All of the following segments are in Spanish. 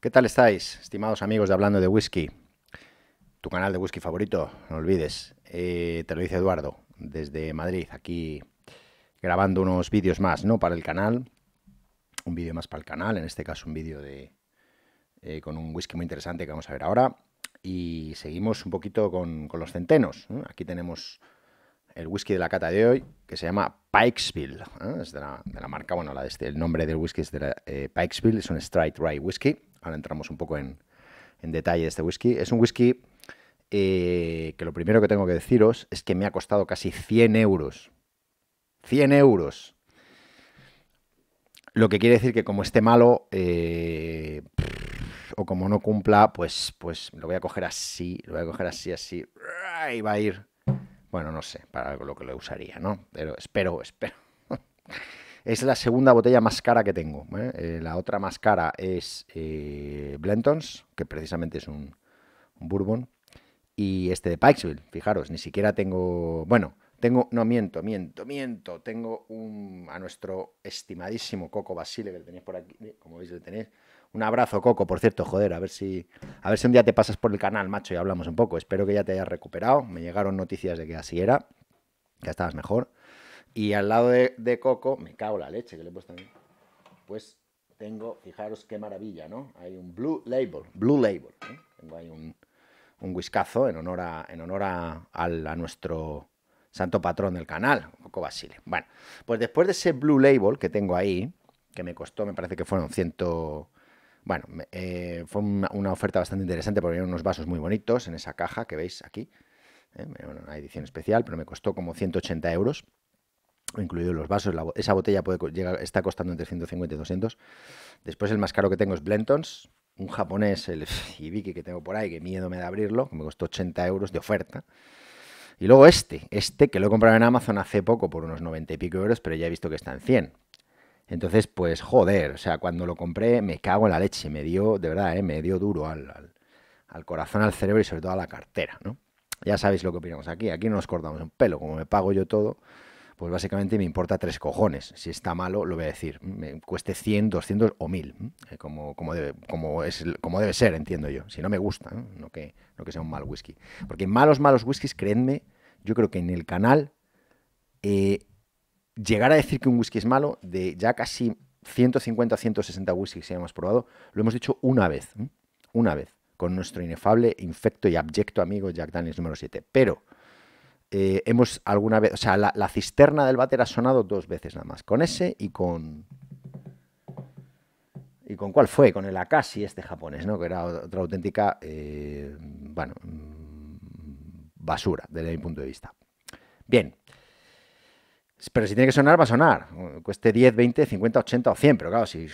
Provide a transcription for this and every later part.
¿Qué tal estáis, estimados amigos de Hablando de Whisky? Tu canal de whisky favorito, no olvides. Eh, te lo dice Eduardo, desde Madrid, aquí grabando unos vídeos más, ¿no? Para el canal. Un vídeo más para el canal, en este caso un vídeo de. Eh, con un whisky muy interesante que vamos a ver ahora. Y seguimos un poquito con, los centenos. ¿eh? Aquí tenemos el whisky de la cata de hoy, que se llama Pikesville. Es de la, marca, bueno, este, el nombre del whisky es de la, Pikesville, es un Straight Rye Whisky. Ahora entramos un poco en, detalle de este whisky. Es un whisky eh, que lo primero que tengo que deciros es que me ha costado casi 100 euros. 100 euros. Lo que quiere decir que como esté malo eh, o como no cumpla, pues, pues lo voy a coger así, lo voy a coger así, así, y va a ir, bueno, no sé, para lo que lo usaría, ¿no? Pero espero, espero. Es la segunda botella más cara que tengo. ¿eh? Eh, la otra más cara es eh, Blenton's, que precisamente es un, bourbon. Y este de Pikesville, fijaros, ni siquiera tengo... Bueno, tengo... No, miento, miento, miento. Tengo un, a nuestro estimadísimo Coco Basile, que tenéis por aquí. Como veis, lo tenéis. Un abrazo, Coco, por cierto, joder, a ver si a ver si un día te pasas por el canal, macho, y hablamos un poco. Espero que ya te hayas recuperado. Me llegaron noticias de que así era, que estabas mejor. Y al lado de, coco, me cago la leche que le he puesto mí, pues tengo, fijaros qué maravilla, ¿no? Hay un Blue Label, Blue Label. ¿eh? Tengo ahí un, un whiskazo en honor, a, en honor a, nuestro santo patrón del canal, Coco Basile. Bueno, pues después de ese Blue Label que tengo ahí, que me costó, me parece que fueron ciento... Bueno, eh, fue una, oferta bastante interesante porque eran unos vasos muy bonitos en esa caja que veis aquí. ¿eh? una edición especial, pero me costó como 180 euros. Incluido los vasos. esa botella puede llegar, está costando entre 150 y 200. Después el más caro que tengo es Blentons, un japonés, el Ibiki que tengo por ahí, que miedo me da abrirlo, que me costó 80 euros de oferta. Y luego este, este que lo he comprado en Amazon hace poco por unos 90 y pico euros, pero ya he visto que está en 100. Entonces, pues joder, o sea, cuando lo compré me cago en la leche, me dio, de verdad, eh, me dio duro al, al corazón, al cerebro y sobre todo a la cartera, ¿no? Ya sabéis lo que opinamos aquí, aquí no nos cortamos un pelo, como me pago yo todo, pues básicamente me importa tres cojones. Si está malo, lo voy a decir. Me cueste 100, 200 o 1000, eh, como, como, debe, como, es, como debe ser, entiendo yo. Si no me gusta, no, que, no que sea un mal whisky. Porque malos, malos whiskies, creedme, yo creo que en el canal eh, llegar a decir que un whisky es malo, de ya casi 150 160 whiskies que hemos probado, lo hemos dicho una vez, una vez, con nuestro inefable, infecto y abyecto amigo Jack Daniels número 7. Pero eh, hemos alguna vez, o sea, la, cisterna del váter ha sonado dos veces nada más, con ese y con... ¿Y con cuál fue? Con el Akashi este japonés, ¿no? Que era otra auténtica, eh, bueno, mm, basura desde mi punto de vista. Bien. Pero si tiene que sonar, va a sonar. Cueste 10, 20, 50, 80 o 100. Pero claro, si,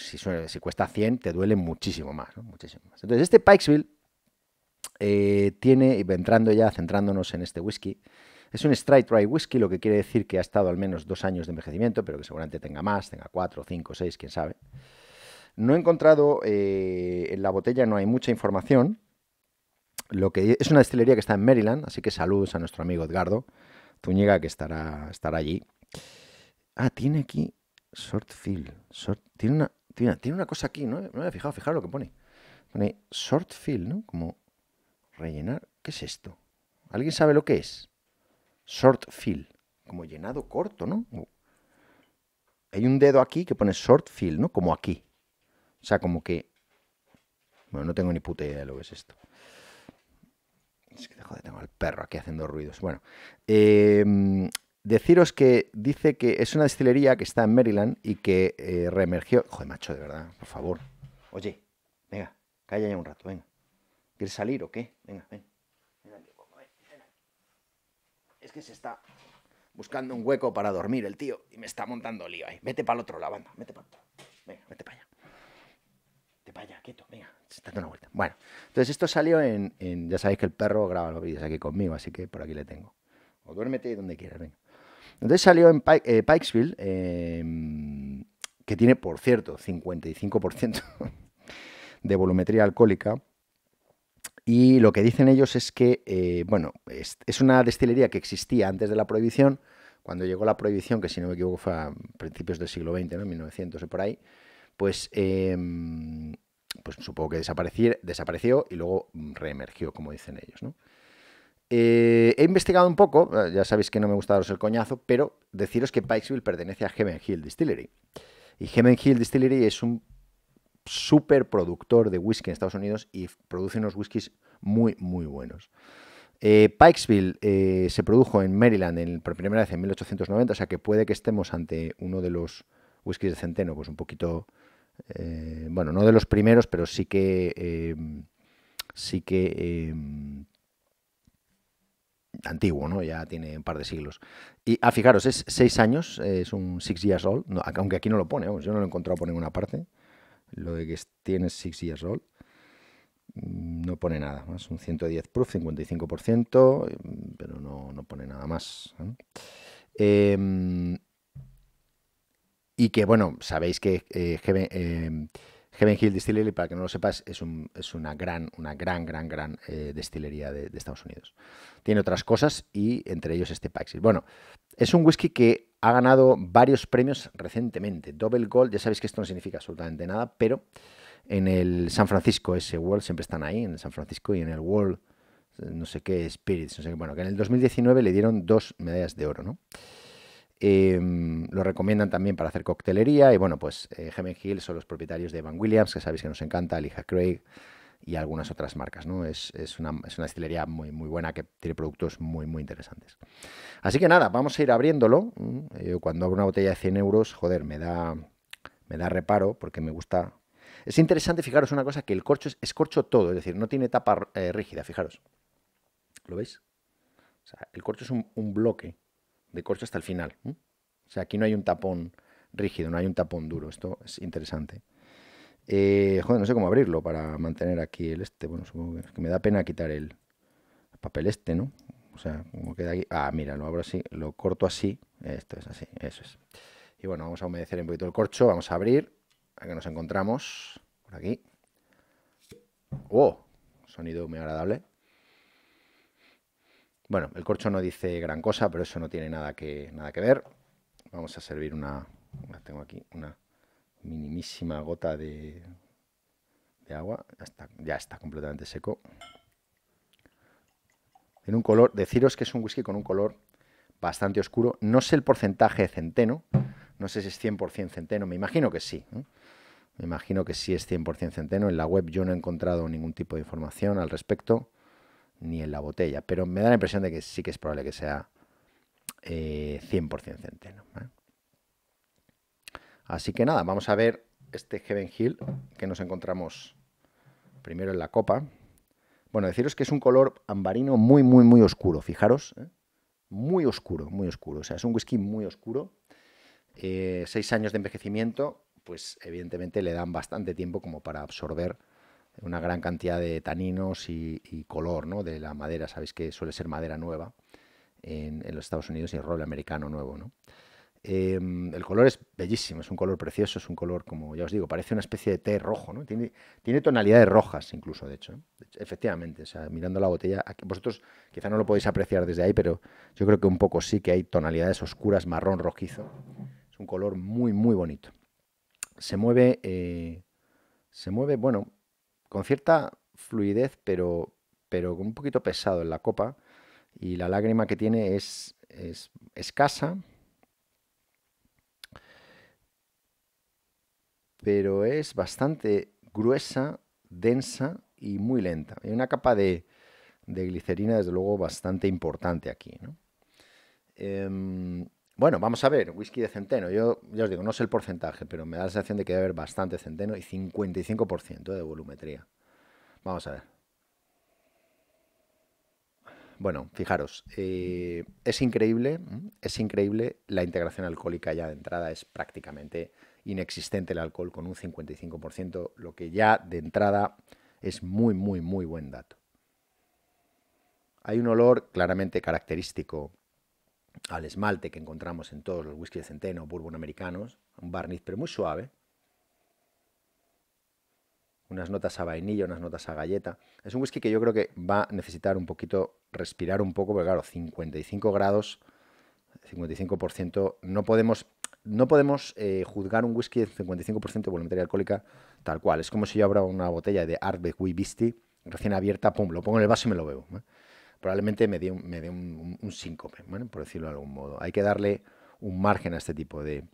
cuesta 100, te duele muchísimo más, muchísimo más. Entonces, este Pikesville eh, tiene, entrando ya, centrándonos en este whisky, es un Straight Dry Whisky, lo que quiere decir que ha estado al menos dos años de envejecimiento, pero que seguramente tenga más, tenga cuatro, cinco, seis, quién sabe. No he encontrado, eh, en la botella no hay mucha información. Lo que es una destilería que está en Maryland, así que saludos a nuestro amigo Edgardo Zúñiga, que estará, allí. Ah, tiene aquí sort tiene, una, tiene, cosa aquí, ¿no? No me había fijado, Fijar lo que pone. Pone sort ¿no? Como rellenar. ¿Qué es esto? ¿Alguien sabe lo que es? short fill, como llenado corto, ¿no? Hay un dedo aquí que pone short fill, ¿no? Como aquí. O sea, como que... Bueno, no tengo ni puta idea de lo que es esto. Es que joder, tengo al perro aquí haciendo ruidos. Bueno, em, deciros que dice que es una destilería que está en Maryland y que eh, reemergió. Joder, macho, de verdad, por favor. Oye, venga, calla ya un rato, venga. ¿Quieres salir o qué? Venga, venga que se está buscando un hueco para dormir el tío y me está montando lío ahí. Vete para el otro, la banda, vete para otro. Venga, vete para allá. Vete para allá, quieto, venga, se está dando una vuelta. Bueno, entonces esto salió en, Ya sabéis que el perro graba los vídeos aquí conmigo, así que por aquí le tengo. O duérmete donde quieras, venga. Entonces salió en eh, Pikesville, em, que tiene, por cierto, 55% de volumetría alcohólica y lo que dicen ellos es que, eh, bueno, es, una destilería que existía antes de la prohibición, cuando llegó la prohibición, que si no me equivoco fue a principios del siglo XX, ¿no? 1900 o por ahí, pues, em, pues supongo que desapareció y luego reemergió, como dicen ellos, ¿no? Eh, he investigado un poco, eh, ya sabéis que no me gusta daros el coñazo, pero deciros que Pikesville pertenece a Heaven Hill Distillery. Y Heaven Hill Distillery es un súper productor de whisky en Estados Unidos y produce unos whiskies muy, muy buenos. Eh, Pikesville eh, se produjo en Maryland en, por primera vez en 1890, o sea que puede que estemos ante uno de los whiskies de centeno, pues un poquito, eh, bueno, no de los primeros, pero sí que, sí que antiguo, ¿no? Ya tiene un par de siglos. Y a ah, fijaros, es seis años, es un six years old, aunque aquí no lo pone, yo no lo he encontrado por ninguna parte lo de que tiene 6 years old, mm, no pone nada más. Un 110 proof, 55%, mm, pero no, pone nada más. Em, y que, bueno, sabéis que eh, em, Heaven, Hill Distillery, para que no lo sepas, es, una gran, una gran, gran, gran eh, destilería de, de, Estados Unidos. Tiene otras cosas y entre ellos este Paxis. Bueno, es un whisky que ha ganado varios premios recientemente. Double Gold, ya sabéis que esto no significa absolutamente nada, pero en el San Francisco ese World siempre están ahí, en el San Francisco y en el World no sé qué Spirits, no sé bueno, que en el 2019 le dieron dos medallas de oro, ¿no? Eh, lo recomiendan también para hacer coctelería y bueno, pues eh, son los propietarios de Van Williams, que sabéis que nos encanta, Alija Craig, y algunas otras marcas. ¿no? Es, una, es, una, destilería muy, muy buena que tiene productos muy, muy interesantes. Así que nada, vamos a ir abriéndolo. ¿eh? Eh, cuando abro una botella de 100 euros, joder, me da, me da reparo porque me gusta... Es interesante, fijaros una cosa, que el corcho es, corcho todo, es decir, no tiene tapa eh, rígida, fijaros. ¿Lo veis? el corcho es un, bloque de corcho hasta el final. O sea, aquí no hay un tapón rígido, no hay un tapón duro. Esto es interesante. Eh, joder, no sé cómo abrirlo para mantener aquí el este. Bueno, supongo que, me da pena quitar el papel este, ¿no? O sea, como queda aquí. Ah, mira, lo abro así, lo corto así. Esto es así, eso es. Y bueno, vamos a humedecer un poquito el corcho. Vamos a abrir. ¿A Aquí nos encontramos. Por aquí. ¡Oh! Sonido muy agradable. Bueno, el corcho no dice gran cosa, pero eso no tiene nada que, nada que ver. Vamos a servir una... Tengo aquí una minimísima gota de, agua. Ya está, ya está completamente seco. En un color, deciros que es un whisky con un color bastante oscuro. No sé el porcentaje de centeno, no sé si es 100% centeno, me imagino que sí. ¿eh? Me imagino que sí es 100% centeno. En la web yo no he encontrado ningún tipo de información al respecto, ni en la botella, pero me da la impresión de que sí que es probable que sea 100% eh, centeno. ¿eh? Así que nada, vamos a ver este Heaven Hill que nos encontramos primero en la copa. Bueno, deciros que es un color ambarino muy, muy, muy oscuro, fijaros. ¿eh? Muy oscuro, muy oscuro. O sea, es un whisky muy oscuro. Eh, seis años de envejecimiento, pues evidentemente le dan bastante tiempo como para absorber una gran cantidad de taninos y, color ¿no? de la madera. Sabéis que suele ser madera nueva en, los Estados Unidos y el roble americano nuevo. ¿no? Em, el color es bellísimo, es un color precioso, es un color, como ya os digo, parece una especie de té rojo, ¿no? Tiene, tonalidades rojas incluso, de hecho. Efectivamente, mirando la botella, vosotros quizá no lo podéis apreciar desde ahí, pero yo creo que un poco sí que hay tonalidades oscuras, marrón, rojizo. Es un color muy, muy bonito. Se mueve, eh, se mueve, bueno, con cierta fluidez, pero, pero un poquito pesado en la copa. Y la lágrima que tiene es escasa, pero es bastante gruesa, densa y muy lenta. Hay una capa de, glicerina, desde luego, bastante importante aquí. Em, bueno, vamos a ver, whisky de centeno. Yo ya os digo, no sé el porcentaje, pero me da la sensación de que debe haber bastante centeno y 55% de volumetría. Vamos a ver. Bueno, fijaros, eh, es increíble, es increíble la integración alcohólica ya de entrada, es prácticamente inexistente el alcohol con un 55%, lo que ya de entrada es muy, muy, muy buen dato. Hay un olor claramente característico al esmalte que encontramos en todos los whisky de centeno, bourbon americanos, un barniz pero muy suave, unas notas a vainilla, unas notas a galleta. Es un whisky que yo creo que va a necesitar un poquito, respirar un poco, porque claro, 55 grados, 55%, no podemos no podemos eh, juzgar un whisky de 55% de volumetría alcohólica tal cual. Es como si yo abra una botella de Arbequi beastie recién abierta, pum, lo pongo en el vaso y me lo bebo. Probablemente me dé un, me un, síncope, por decirlo de algún modo. Hay que darle un margen a este tipo de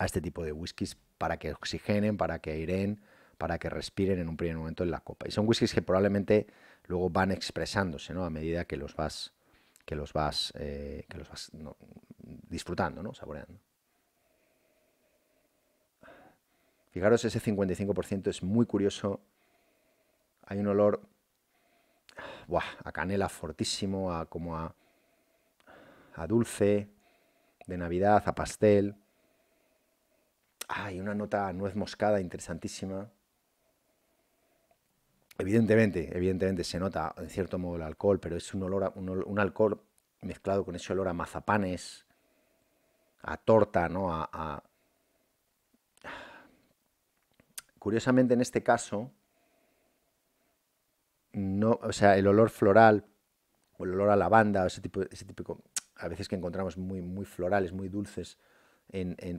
a este tipo de whiskies para que oxigenen, para que aireen, para que respiren en un primer momento en la copa. Y son whiskies que probablemente luego van expresándose, ¿no? A medida que los vas que los vas eh, que los disfrutando, ¿no? Saboreando. Fijaros, ese 55% es muy curioso. Hay un olor a canela fortísimo, a como a, dulce de Navidad, a pastel. Hay una nota nuez moscada interesantísima. Evidentemente, evidentemente se nota en cierto modo el alcohol, pero es un olor, a, un, alcohol mezclado con ese olor a mazapanes, a torta, ¿no? a curiosamente en este caso, o sea, el olor floral o el olor a lavanda, ese tipo, ese típico, a veces que encontramos muy, muy florales, muy dulces,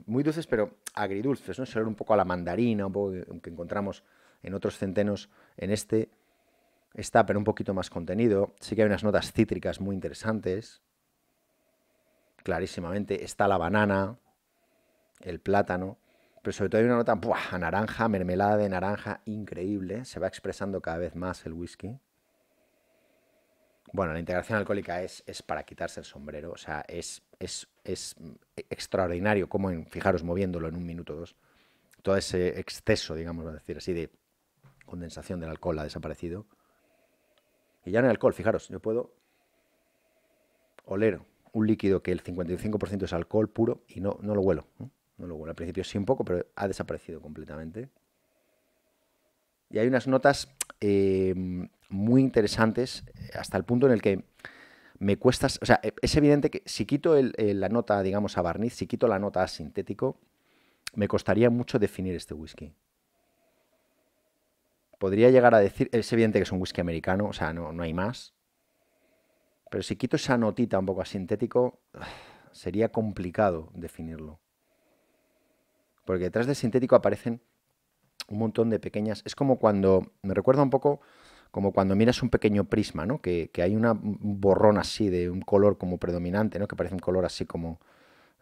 muy dulces pero agridulces, ¿no? Ese olor un poco a la mandarina, un poco encontramos en otros centenos, en este está, pero un poquito más contenido. Sí que hay unas notas cítricas muy interesantes, clarísimamente. Está la banana, el plátano pero sobre todo hay una nota ¡buah! naranja, mermelada de naranja, increíble. Se va expresando cada vez más el whisky. Bueno, la integración alcohólica es, es para quitarse el sombrero. O sea, es, es, extraordinario como en, fijaros, moviéndolo en un minuto o dos. Todo ese exceso, digamos, a decir así, de condensación del alcohol ha desaparecido. Y ya no hay alcohol, fijaros, yo puedo oler un líquido que el 55% es alcohol puro y no, no lo huelo al principio sí un poco, pero ha desaparecido completamente. Y hay unas notas eh, muy interesantes eh, hasta el punto en el que me cuesta... O sea, eh, es evidente que si quito la nota, digamos, a barniz, si quito la nota a sintético, me costaría mucho definir este whisky. Podría llegar a decir, es evidente que es un whisky americano, o sea, no, no hay más. Pero si quito esa notita un poco a sintético, sería complicado definirlo porque detrás del sintético aparecen un montón de pequeñas. Es como cuando. Me recuerda un poco como cuando miras un pequeño prisma, ¿no? Que, hay una borrón así de un color como predominante, ¿no? Que parece un color así como.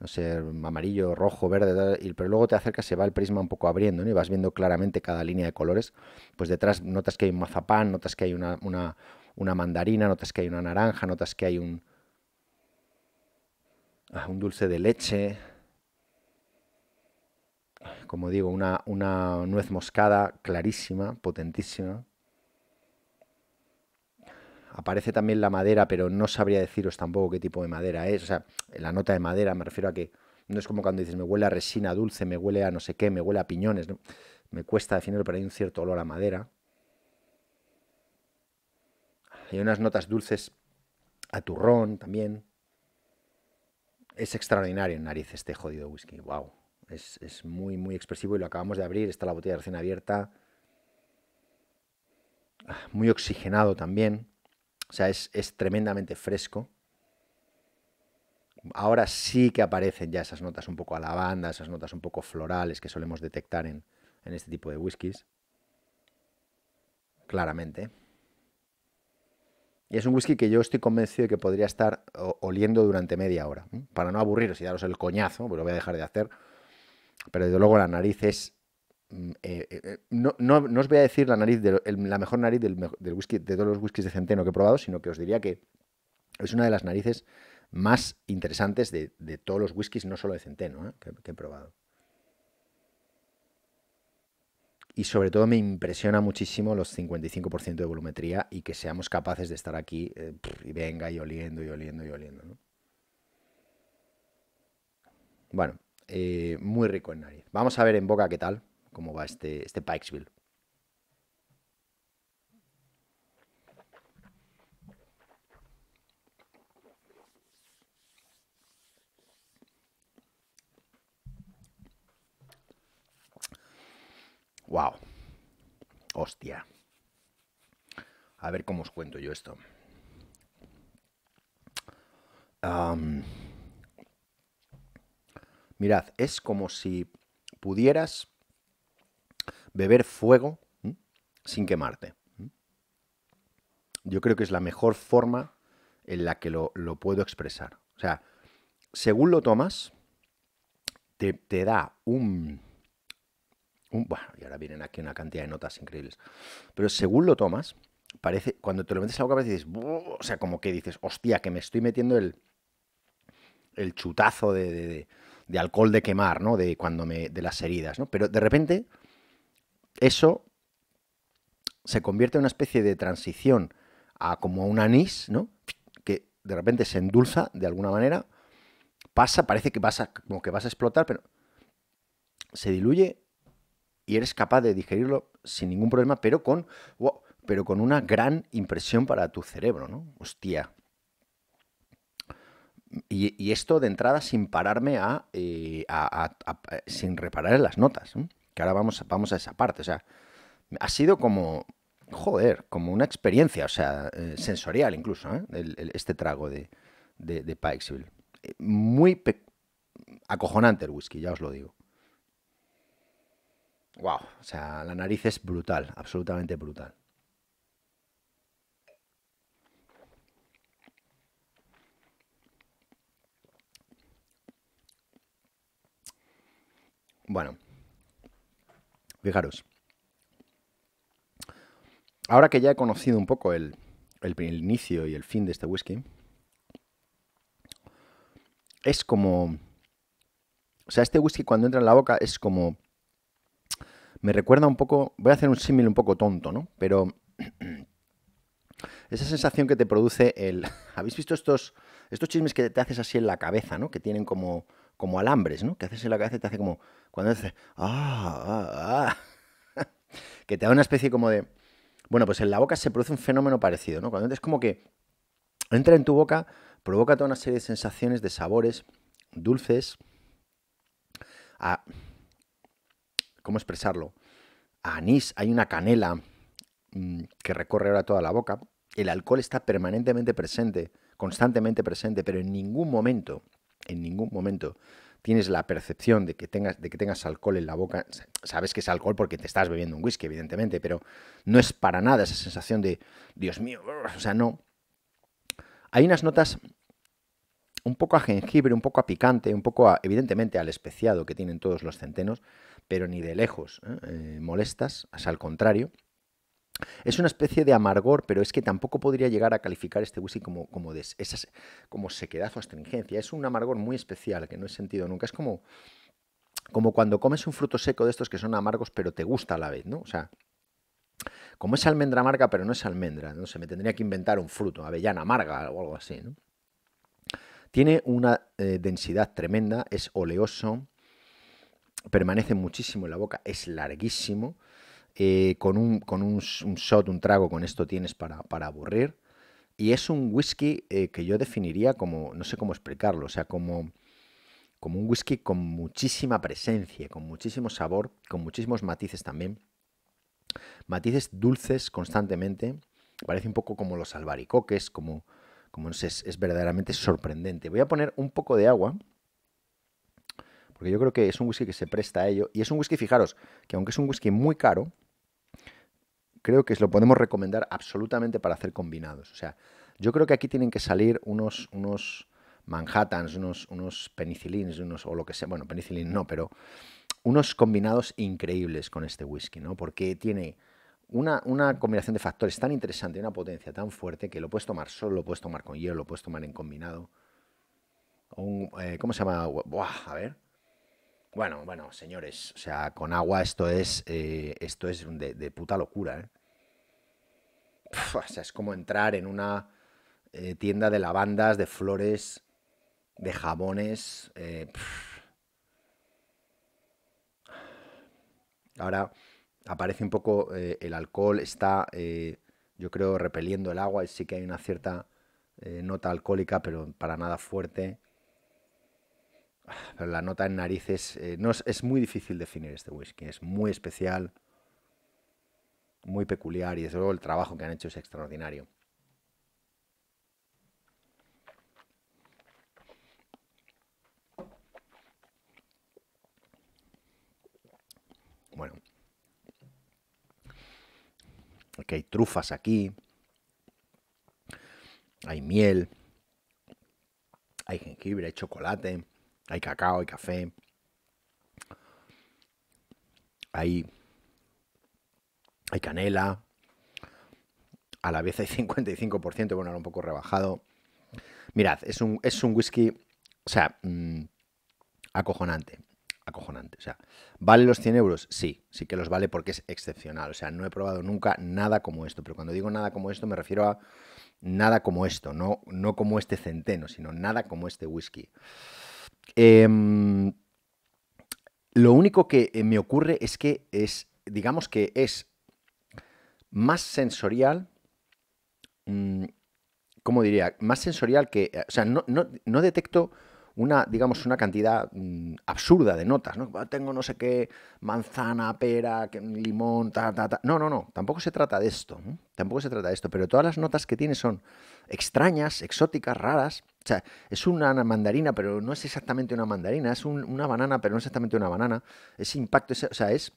No sé, amarillo, rojo, verde, y, pero luego te acercas, se va el prisma un poco abriendo ¿no? y vas viendo claramente cada línea de colores. Pues detrás notas que hay un mazapán, notas que hay una, una, una mandarina, notas que hay una naranja, notas que hay un, ah, un dulce de leche, como digo, una, nuez moscada clarísima, potentísima. Aparece también la madera, pero no sabría deciros tampoco qué tipo de madera es. O sea, la nota de madera me refiero a que no es como cuando dices me huele a resina dulce, me huele a no sé qué, me huele a piñones. Me cuesta definirlo, pero hay un cierto olor a madera. Hay unas notas dulces a turrón también. Es extraordinario en nariz este jodido whisky, wow. Es, muy, muy expresivo y lo acabamos de abrir. Está la botella recién abierta. Ah, muy oxigenado también. O sea, es, tremendamente fresco. Ahora sí que aparecen ya esas notas un poco a lavanda, esas notas un poco florales que solemos detectar en, en este tipo de whiskies. Claramente. Y es un whisky que yo estoy convencido de que podría estar oliendo durante media hora. Para no aburriros y daros el coñazo, pues lo voy a dejar de hacer, pero desde luego la nariz es... Mm, eh, eh, eh, no, os voy a decir la nariz la mejor nariz del, whisky, de todos los whiskies de centeno que he probado, sino que os diría que es una de las narices más interesantes de, todos los whiskies, no solo de centeno, que, he probado. y sobre todo me impresiona muchísimo los 55% de volumetría y que seamos capaces de estar aquí y venga y oliendo y oliendo y oliendo. Bueno, eh, muy rico en nariz. Vamos a ver en boca qué tal, cómo va este, este Pikesville. Wow. Hostia. A ver cómo os cuento yo esto. Mirad, es como si pudieras beber fuego sin quemarte. Yo creo que es la mejor forma en la que lo, puedo expresar. O sea, según lo tomas, te, da un, un, Bueno, y ahora vienen aquí una cantidad de notas increíbles. Pero según lo tomas, parece. Cuando te lo metes a la boca, dices. O sea, como que dices, hostia, que me estoy metiendo el, el chutazo de de alcohol de quemar, ¿no? De cuando me. de las heridas, ¿no? Pero de repente, eso se convierte en una especie de transición a como un anís, ¿no? Que de repente se endulza de alguna manera, pasa, parece que pasa, como que vas a explotar, pero se diluye y eres capaz de digerirlo sin ningún problema, pero con, pero con una gran impresión para tu cerebro, ¿no? Hostia, y, esto de entrada sin pararme a, eh, sin reparar en las notas. Que ahora vamos, vamos a esa parte. O sea, ha sido como. Joder, como una experiencia, o sea, eh, sensorial incluso, ¿eh? este trago de, de, Pikesville. Muy acojonante el whisky, ya os lo digo. Wow, o sea, la nariz es brutal, absolutamente brutal. Bueno, fijaros. Ahora que ya he conocido un poco el, el, inicio y el fin de este whisky, es como... O sea, este whisky cuando entra en la boca es como... Me recuerda un poco... Voy a hacer un símil un poco tonto, ¿no? Pero... Esa sensación que te produce el... ¿Habéis visto estos, estos chismes que te haces así en la cabeza, ¿no? Que tienen como como alambres, ¿no? Que haces en la cabeza y te hace como, cuando dices... Ah, ah, ah". que te da una especie como de, bueno, pues en la boca se produce un fenómeno parecido, ¿no? Cuando es como que entra en tu boca, provoca toda una serie de sensaciones, de sabores dulces, ¿cómo expresarlo? A anís, hay una canela mm, que recorre ahora toda la boca. El alcohol está permanentemente presente, constantemente presente, pero en ningún momento en ningún momento tienes la percepción de que tengas, de que tengas alcohol en la boca. Sabes que es alcohol porque te estás bebiendo un whisky, evidentemente, pero no es para nada esa sensación de, Dios mío, o sea, no. Hay unas notas un poco a jengibre, un poco a picante, un poco evidentemente al especiado que tienen todos los centenos, pero ni de lejos ¿eh? Eh, molestas, al contrario. Es una especie de amargor, pero es que tampoco podría llegar a calificar este whisky como, como como sequedad o astringencia. Es un amargor muy especial que no he sentido nunca. Es como, cuando comes un fruto seco de estos que son amargos, pero te gusta a la vez, ¿no? O sea, como es almendra amarga, pero no es almendra. No me tendría que inventar un fruto, avellana amarga o algo así, Tiene una eh, densidad tremenda, es oleoso, permanece muchísimo en la boca, es larguísimo eh, con, un, shot, un trago, con esto tienes para, aburrir. Y es un whisky eh, que yo definiría como, no sé cómo explicarlo, o sea, como, como un whisky con muchísima presencia, con muchísimo sabor, con muchísimos matices también. Matices dulces constantemente, parece un poco como los albaricoques, como, como no sé, es verdaderamente sorprendente. Voy a poner un poco de agua porque yo creo que es un whisky que se presta a ello. Y es un whisky, fijaros, que aunque es un whisky muy caro, creo que lo podemos recomendar absolutamente para hacer combinados. O sea, yo creo que aquí tienen que salir unos, unos Manhattans, unos, unos penicilins, unos, o lo que sea, bueno, penicilin no, pero unos combinados increíbles con este whisky, ¿no? Porque tiene una, una, combinación de factores tan interesante, una potencia tan fuerte que lo puedes tomar solo, lo puedes tomar con hielo, lo puedes tomar en combinado. Eh, ¿Cómo se llama? Buah, a ver. Bueno, bueno, señores, o sea, con agua esto es, eh, esto es de, de puta locura, ¿eh? o sea, es como entrar en una eh, tienda de lavandas, de flores, de jabones. Eh, Ahora aparece un poco eh, el alcohol, está, yo creo, repeliendo el agua sí que hay una cierta nota alcohólica, pero para nada fuerte. la nota en narices es muy difícil definir este whisky, es muy especial muy peculiar y desde luego el trabajo que han hecho es extraordinario. Bueno, Aquí hay trufas aquí, hay miel, hay jengibre, hay chocolate, hay cacao, hay café, hay hay canela, a la vez hay 55%, bueno, era un poco rebajado. Mirad, es un, es un whisky, o sea, mm, acojonante, acojonante. O sea, ¿vale los 100 euros? Sí, sí que los vale porque es excepcional. O sea, no he probado nunca nada como esto, pero cuando digo nada como esto me refiero a nada como esto, no, no como este centeno, sino nada como este whisky. Em, lo único que eh, me ocurre es que es, digamos que es más sensorial, mm, ¿cómo diría? Más sensorial que, eh, o sea, no, detecto una, digamos, una cantidad mm, absurda de notas, ¿no? Ah, tengo no sé qué, manzana, pera, limón, ta, ta, ta. No, no, no, tampoco se trata de esto, ¿eh? tampoco se trata de esto, pero todas las notas que tiene son extrañas, exóticas, raras. O sea, es una mandarina, pero no es exactamente una mandarina, es una banana, pero no exactamente una banana. ese impacto, o sea, es,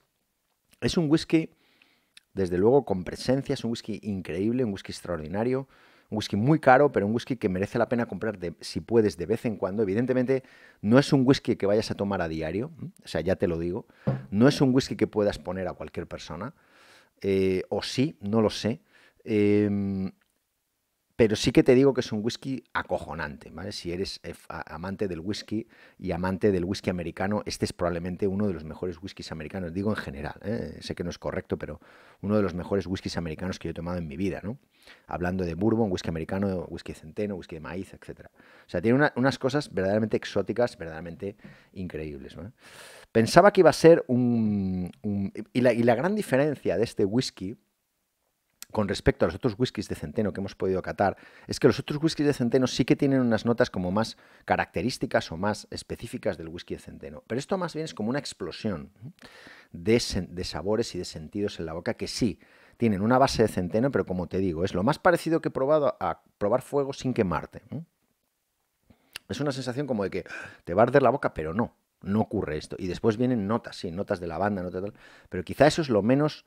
es un whisky desde luego, con presencia, es un whisky increíble, un whisky extraordinario, un whisky muy caro, pero un whisky que merece la pena comprar si puedes de vez en cuando. Evidentemente, no es un whisky que vayas a tomar a diario, o sea, ya te lo digo, no es un whisky que puedas poner a cualquier persona, eh, o sí, no lo sé. Em, pero sí que te digo que es un whisky acojonante, ¿vale? Si eres eh, amante del whisky y amante del whisky americano, este es probablemente uno de los mejores whiskies americanos, digo en general, ¿eh? sé que no es correcto, pero uno de los mejores whiskies americanos que yo he tomado en mi vida, ¿no? Hablando de bourbon, whisky americano, whisky centeno, whisky de maíz, etc. O sea, tiene unas cosas verdaderamente exóticas, verdaderamente increíbles, Pensaba que iba a ser un... y, la, y la gran diferencia de este whisky con respecto a los otros whiskies de centeno que hemos podido catar, es que los otros whiskies de centeno sí que tienen unas notas como más características o más específicas del whisky de centeno. Pero esto más bien es como una explosión de, sabores y de sentidos en la boca que sí tienen una base de centeno, pero como te digo, es lo más parecido que he probado a probar fuego sin quemarte. Es una sensación como de que te va a arder la boca, pero no, no ocurre esto. Y después vienen notas, sí, notas de lavanda, notas de tal. Pero quizá eso es lo menos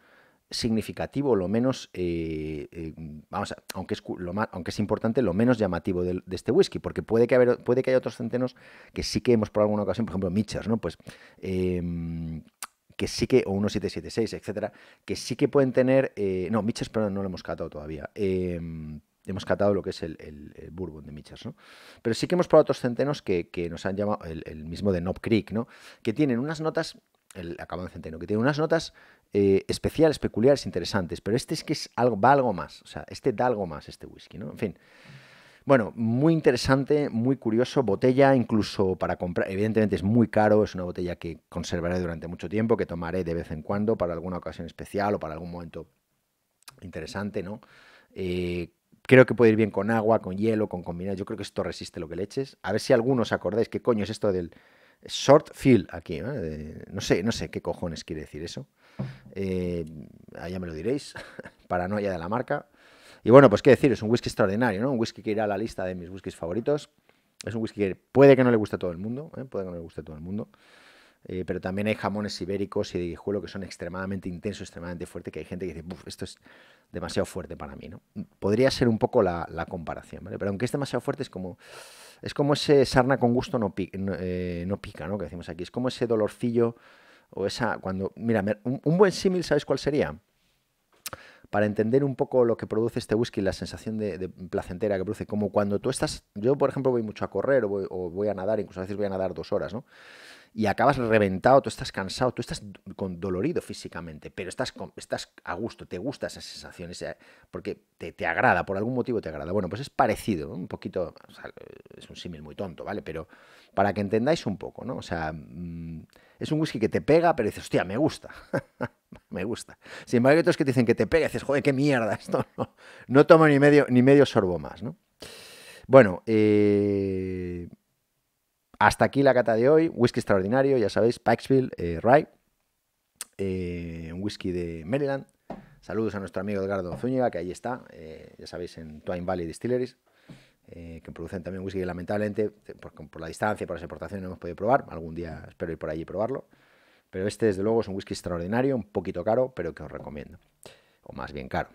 significativo, lo menos, eh, eh, vamos, a, aunque, es, lo más, aunque es importante, lo menos llamativo de, este whisky, porque puede que, haya otros centenos que sí que hemos probado alguna ocasión, por ejemplo, Mitchers, ¿no? Pues em, que sí que, o 1776, etcétera, que sí que pueden tener, eh, no, Mitchers, perdón, no lo hemos catado todavía. Em, hemos catado lo que es el, Bourbon de Mitchers, ¿no? Pero sí que hemos probado otros centenos que, nos han llamado, el, mismo de Knob Creek, ¿no? Que tienen unas notas el acabado de centeno, que tienen unas notas eh, especiales, peculiares, interesantes, pero este es que es algo, va algo más, o sea, este da algo más, este whisky, ¿no? En fin. Bueno, muy interesante, muy curioso. Botella incluso para comprar, evidentemente es muy caro, es una botella que conservaré durante mucho tiempo, que tomaré de vez en cuando para alguna ocasión especial o para algún momento interesante, ¿no? Eh, creo que puede ir bien con agua, con hielo, con combinado. Yo creo que esto resiste lo que le eches. A ver si algunos acordáis qué coño es esto del short fill aquí. no sé, no sé qué cojones quiere decir eso. Eh, ya me lo diréis. Paranoia de la marca. Y bueno, pues qué decir, es un whisky extraordinario, ¿no? Un whisky que irá a la lista de mis whiskies favoritos. Es un whisky que puede que no le guste a todo el mundo, ¿eh? puede que no le guste a todo el mundo. Eh, pero también hay jamones ibéricos y de guijuelo que son extremadamente intensos, extremadamente fuertes, que hay gente que dice, Buf, esto es demasiado fuerte para mí, ¿no? Podría ser un poco la, comparación, ¿vale? Pero aunque es demasiado fuerte, es como, es como ese sarna con gusto no, pica, eh, no pica, ¿no? Que decimos aquí, es como ese dolorcillo o esa cuando mira un, buen símil sabes cuál sería para entender un poco lo que produce este whisky la sensación de, placentera que produce como cuando tú estás yo por ejemplo voy mucho a correr o voy, o voy, a nadar incluso a veces voy a nadar dos horas no y acabas reventado, tú estás cansado, tú estás con dolorido físicamente, pero estás, estás a gusto, te gusta esa sensación, porque te, agrada, por algún motivo te agrada. Bueno, pues es parecido, un poquito, es un símil muy tonto, ¿vale? Pero para que entendáis un poco, ¿no? O sea, mm, es un whisky que te pega, pero dices, hostia, me gusta. me gusta. Sin embargo, hay otros que te dicen que te pega y dices, joder, qué mierda esto. No, no tomo ni medio, ni medio sorbo más, ¿no? Bueno, eh hasta aquí la cata de hoy. Whisky extraordinario, ya sabéis, Pikesville, eh, Rye, eh, un whisky de Maryland. Saludos a nuestro amigo Edgardo Zúñiga, que ahí está, eh, ya sabéis, en Twine Valley Distilleries, que producen también whisky lamentablemente, por, la distancia, por las exportaciones, no hemos podido probar. Algún día espero ir por allí y probarlo. Pero este, desde luego, es un whisky extraordinario, un poquito caro, pero que os recomiendo. O más bien caro.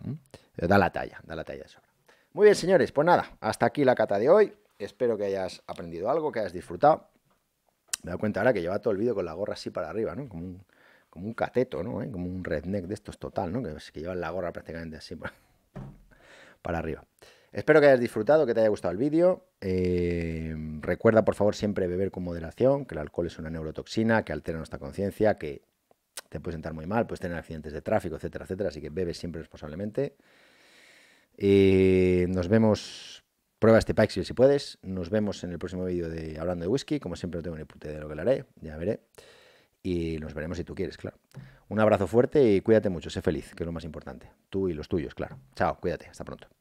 Da la talla, da la talla de sobra. Muy bien, señores, pues nada, hasta aquí la cata de hoy. Espero que hayas aprendido algo, que hayas disfrutado. Me he dado cuenta ahora que lleva todo el vídeo con la gorra así para arriba, ¿no? Como un, cateto, ¿no? ¿Eh? Como un redneck de estos total, ¿no? Que, llevan la gorra prácticamente así para, arriba. Espero que hayas disfrutado, que te haya gustado el vídeo. Eh, recuerda, por favor, siempre beber con moderación, que el alcohol es una neurotoxina, que altera nuestra conciencia, que te puede sentar muy mal, puedes tener accidentes de tráfico, etcétera, etcétera. Así que bebe siempre responsablemente. Eh, nos vemos Prueba este Paxil si puedes. Nos vemos en el próximo vídeo de Hablando de Whisky. Como siempre, no tengo ni puta idea de lo que le haré. Ya veré. Y nos veremos si tú quieres, claro. Un abrazo fuerte y cuídate mucho. Sé feliz, que es lo más importante. Tú y los tuyos, claro. Chao, cuídate. Hasta pronto.